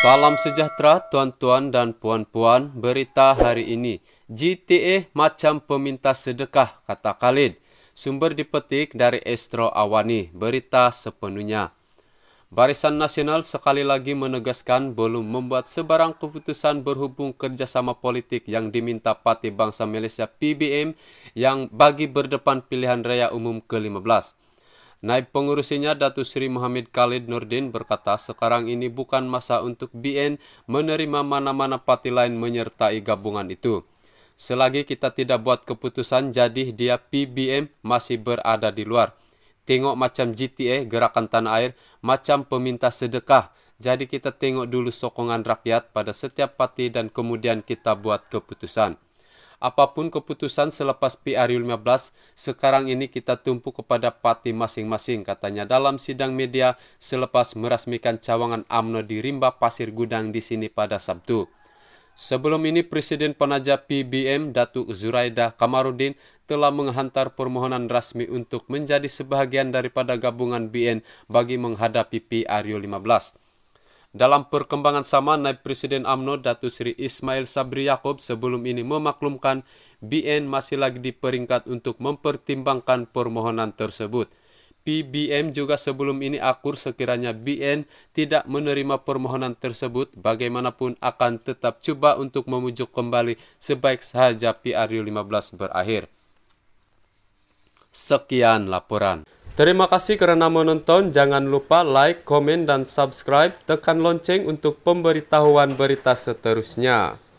Salam sejahtera tuan-tuan dan puan-puan berita hari ini GTA macam peminta sedekah kata Khalid Sumber dipetik dari Estro Awani berita sepenuhnya Barisan Nasional sekali lagi menegaskan belum membuat sebarang keputusan berhubung kerjasama politik yang diminta Parti Bangsa Malaysia PBM yang bagi berdepan pilihan raya umum ke-15. Naib pengurusinya Datu Sri Muhammad Khalid Nurdin berkata sekarang ini bukan masa untuk BN menerima mana-mana parti lain menyertai gabungan itu. Selagi kita tidak buat keputusan jadi dia PBM masih berada di luar. Tengok macam GTA gerakan tanah air, macam peminta sedekah. Jadi kita tengok dulu sokongan rakyat pada setiap parti dan kemudian kita buat keputusan. Apapun keputusan selepas PRU 15, sekarang ini kita tumpu kepada parti masing-masing, katanya dalam sidang media selepas merasmikan cawangan AMNO di Rimba Pasir Gudang di sini pada Sabtu. Sebelum ini Presiden Penaja PBM Datuk Zuraida Kamarudin telah menghantar permohonan rasmi untuk menjadi sebahagian daripada gabungan BN bagi menghadapi PRU 15. Dalam perkembangan sama, Naib Presiden AMNO Datu Sri Ismail Sabri Yaakob sebelum ini memaklumkan BN masih lagi di peringkat untuk mempertimbangkan permohonan tersebut. PBM juga sebelum ini akur sekiranya BN tidak menerima permohonan tersebut bagaimanapun akan tetap coba untuk memujuk kembali sebaik sahaja PRU 15 berakhir. Sekian laporan. Terima kasih karena menonton. Jangan lupa like, komen, dan subscribe. Tekan lonceng untuk pemberitahuan berita seterusnya.